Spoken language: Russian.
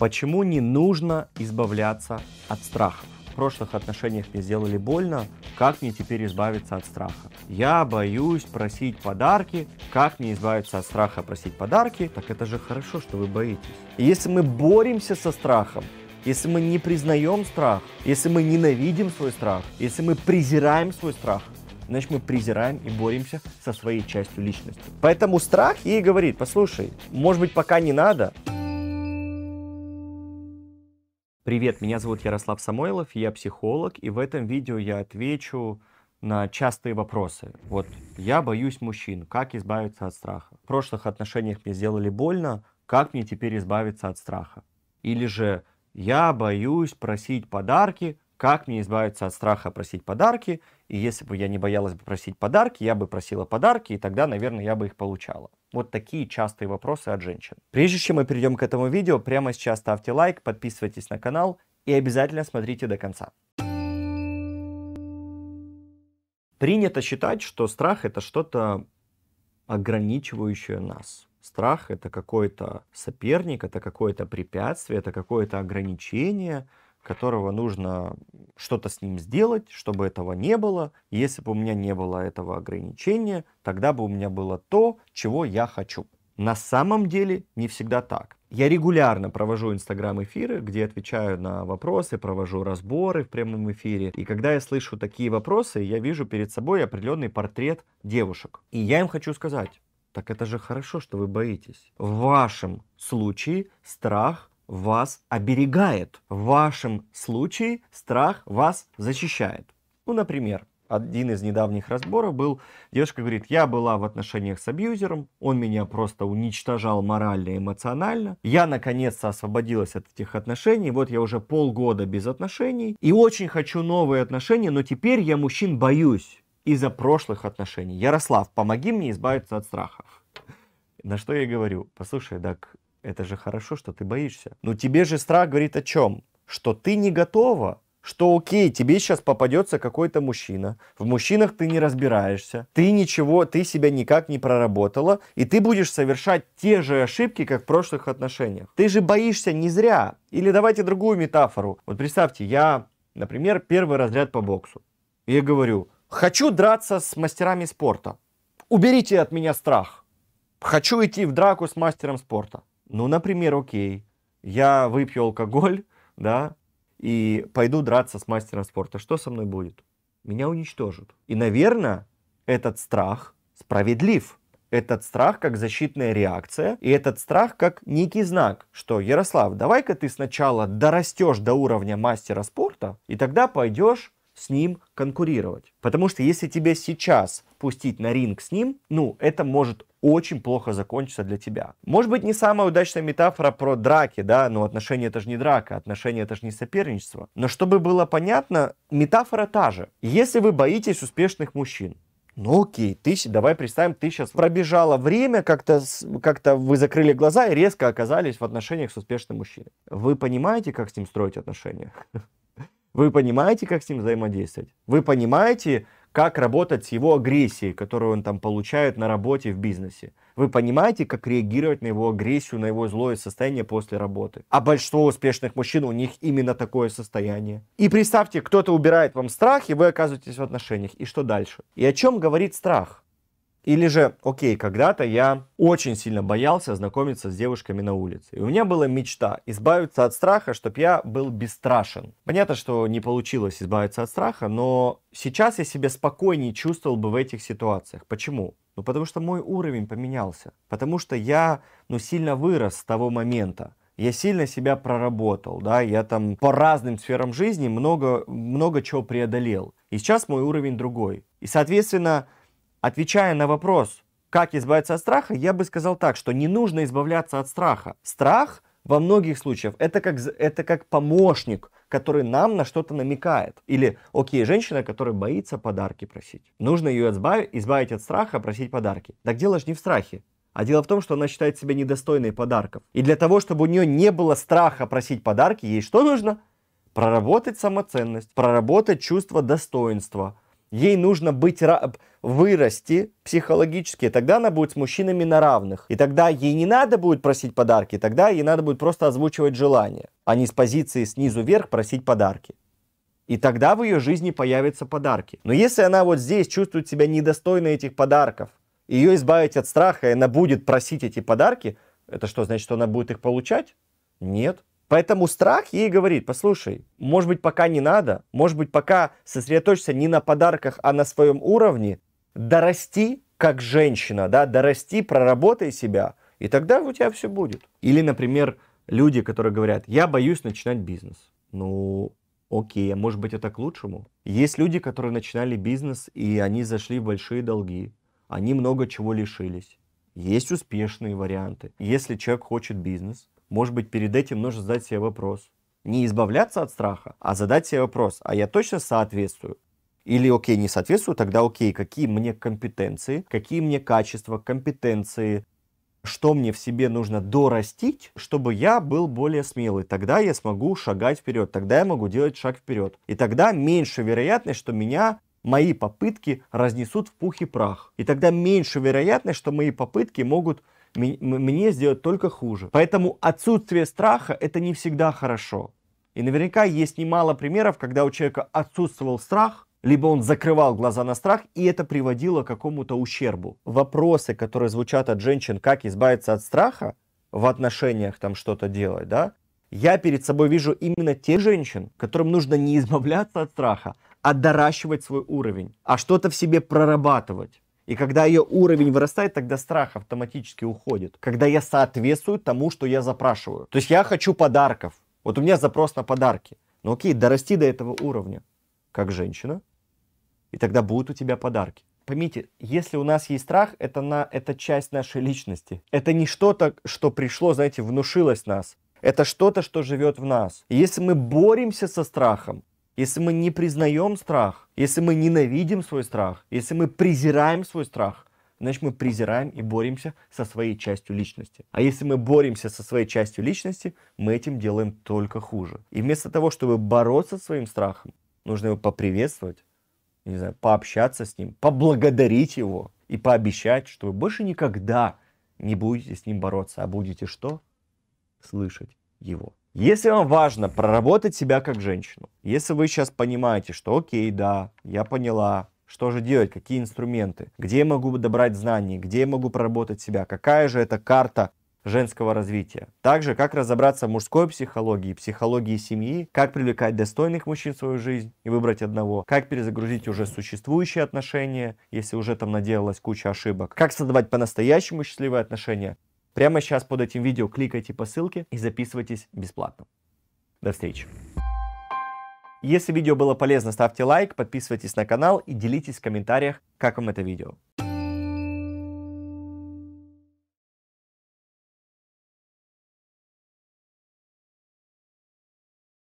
Почему не нужно избавляться от страхов? В прошлых отношениях мне сделали больно, как мне теперь избавиться от страха? Я боюсь просить подарки, как мне избавиться от страха просить подарки? Так это же хорошо, что вы боитесь. И если мы боремся со страхом, если мы не признаем страх, если мы ненавидим свой страх, если мы презираем свой страх, значит мы презираем и боремся со своей частью личности. Поэтому страх ей говорит, послушай, может быть пока не надо, Привет, меня зовут Ярослав Самойлов, я психолог, и в этом видео я отвечу на частые вопросы. Вот, я боюсь мужчин, как избавиться от страха? В прошлых отношениях мне сделали больно, как мне теперь избавиться от страха? Или же я боюсь просить подарки, как мне избавиться от страха просить подарки, и если бы я не боялась бы просить подарки, я бы просила подарки, и тогда, наверное, я бы их получала. Вот такие частые вопросы от женщин. Прежде чем мы перейдем к этому видео, прямо сейчас ставьте лайк, подписывайтесь на канал и обязательно смотрите до конца. Принято считать, что страх это что-то ограничивающее нас. Страх это какой-то соперник, это какое-то препятствие, это какое-то ограничение – которого нужно что-то с ним сделать, чтобы этого не было. Если бы у меня не было этого ограничения, тогда бы у меня было то, чего я хочу. На самом деле не всегда так. Я регулярно провожу инстаграм-эфиры, где отвечаю на вопросы, провожу разборы в прямом эфире. И когда я слышу такие вопросы, я вижу перед собой определенный портрет девушек. И я им хочу сказать, так это же хорошо, что вы боитесь. В вашем случае страх вас оберегает. В вашем случае страх вас защищает. Ну, например, один из недавних разборов был, девушка говорит, я была в отношениях с абьюзером, он меня просто уничтожал морально и эмоционально, я наконец-то освободилась от этих отношений, вот я уже полгода без отношений, и очень хочу новые отношения, но теперь я мужчин боюсь из-за прошлых отношений. Ярослав, помоги мне избавиться от страхов. На что я говорю, послушай, так это же хорошо, что ты боишься. Но тебе же страх говорит о чем? Что ты не готова что окей, тебе сейчас попадется какой-то мужчина, в мужчинах ты не разбираешься, ты ничего, ты себя никак не проработала, и ты будешь совершать те же ошибки, как в прошлых отношениях. Ты же боишься не зря. Или давайте другую метафору. Вот представьте, я, например, первый разряд по боксу. И я говорю, хочу драться с мастерами спорта. Уберите от меня страх. Хочу идти в драку с мастером спорта. Ну, например, окей, я выпью алкоголь, да, и пойду драться с мастером спорта. Что со мной будет? Меня уничтожат. И, наверное, этот страх справедлив. Этот страх как защитная реакция, и этот страх как некий знак, что, Ярослав, давай-ка ты сначала дорастешь до уровня мастера спорта, и тогда пойдешь с ним конкурировать. Потому что если тебе сейчас пустить на ринг с ним, ну, это может очень плохо закончится для тебя. Может быть, не самая удачная метафора про драки, да, но отношения это же не драка, отношения это же не соперничество. Но чтобы было понятно, метафора та же. Если вы боитесь успешных мужчин, ну окей, ты, давай представим, ты сейчас пробежала время, как-то как то вы закрыли глаза и резко оказались в отношениях с успешным мужчиной. Вы понимаете, как с ним строить отношения? Вы понимаете, как с ним взаимодействовать? Вы понимаете, как работать с его агрессией, которую он там получает на работе, в бизнесе. Вы понимаете, как реагировать на его агрессию, на его злое состояние после работы. А большинство успешных мужчин, у них именно такое состояние. И представьте, кто-то убирает вам страх, и вы оказываетесь в отношениях. И что дальше? И о чем говорит страх? Или же, окей, когда-то я очень сильно боялся знакомиться с девушками на улице. И у меня была мечта избавиться от страха, чтобы я был бесстрашен. Понятно, что не получилось избавиться от страха, но сейчас я себя спокойнее чувствовал бы в этих ситуациях. Почему? Ну, потому что мой уровень поменялся. Потому что я, ну, сильно вырос с того момента. Я сильно себя проработал, да, я там по разным сферам жизни много, много чего преодолел. И сейчас мой уровень другой. И, соответственно, Отвечая на вопрос, как избавиться от страха, я бы сказал так, что не нужно избавляться от страха. Страх во многих случаях это как, это как помощник, который нам на что-то намекает. Или, окей, женщина, которая боится подарки просить. Нужно ее избавить, избавить от страха просить подарки. Так дело же не в страхе. А дело в том, что она считает себя недостойной подарков. И для того, чтобы у нее не было страха просить подарки, ей что нужно? Проработать самоценность, проработать чувство достоинства – Ей нужно быть вырасти психологически, и тогда она будет с мужчинами на равных. И тогда ей не надо будет просить подарки, тогда ей надо будет просто озвучивать желание, а не с позиции снизу вверх просить подарки. И тогда в ее жизни появятся подарки. Но если она вот здесь чувствует себя недостойной этих подарков, ее избавить от страха, и она будет просить эти подарки, это что, значит, что она будет их получать? Нет. Поэтому страх ей говорит, послушай, может быть, пока не надо, может быть, пока сосредоточься не на подарках, а на своем уровне, дорасти как женщина, да, дорасти, проработай себя, и тогда у тебя все будет. Или, например, люди, которые говорят, я боюсь начинать бизнес. Ну, окей, а может быть, это к лучшему? Есть люди, которые начинали бизнес, и они зашли в большие долги, они много чего лишились. Есть успешные варианты. Если человек хочет бизнес, может быть, перед этим нужно задать себе вопрос. Не избавляться от страха, а задать себе вопрос, а я точно соответствую? Или, окей, не соответствую, тогда окей, какие мне компетенции, какие мне качества, компетенции, что мне в себе нужно дорастить, чтобы я был более смелый. Тогда я смогу шагать вперед, тогда я могу делать шаг вперед. И тогда меньше вероятность, что меня мои попытки разнесут в пух и прах. И тогда меньше вероятность, что мои попытки могут мне сделать только хуже. Поэтому отсутствие страха это не всегда хорошо. И наверняка есть немало примеров, когда у человека отсутствовал страх, либо он закрывал глаза на страх, и это приводило к какому-то ущербу. Вопросы, которые звучат от женщин, как избавиться от страха в отношениях там что-то делать, да, я перед собой вижу именно тех женщин, которым нужно не избавляться от страха, а доращивать свой уровень, а что-то в себе прорабатывать. И когда ее уровень вырастает, тогда страх автоматически уходит. Когда я соответствую тому, что я запрашиваю. То есть я хочу подарков. Вот у меня запрос на подарки. Ну окей, дорасти до этого уровня, как женщина, и тогда будут у тебя подарки. Поймите, если у нас есть страх, это, на, это часть нашей личности. Это не что-то, что пришло, знаете, внушилось нас. Это что-то, что живет в нас. И если мы боремся со страхом, если мы не признаем страх, если мы ненавидим свой страх, если мы презираем свой страх, значит мы презираем и боремся со своей частью личности. А если мы боремся со своей частью личности, мы этим делаем только хуже. И вместо того, чтобы бороться со своим страхом, нужно его поприветствовать, не знаю, пообщаться с ним, поблагодарить его и пообещать, что вы больше никогда не будете с ним бороться, а будете что? Слышать его. Если вам важно проработать себя как женщину, если вы сейчас понимаете, что окей, да, я поняла, что же делать, какие инструменты, где я могу добрать знания, где я могу проработать себя, какая же это карта женского развития. Также, как разобраться в мужской психологии, психологии семьи, как привлекать достойных мужчин в свою жизнь и выбрать одного, как перезагрузить уже существующие отношения, если уже там наделалась куча ошибок, как создавать по-настоящему счастливые отношения. Прямо сейчас под этим видео кликайте по ссылке и записывайтесь бесплатно. До встречи. Если видео было полезно, ставьте лайк, подписывайтесь на канал и делитесь в комментариях, как вам это видео.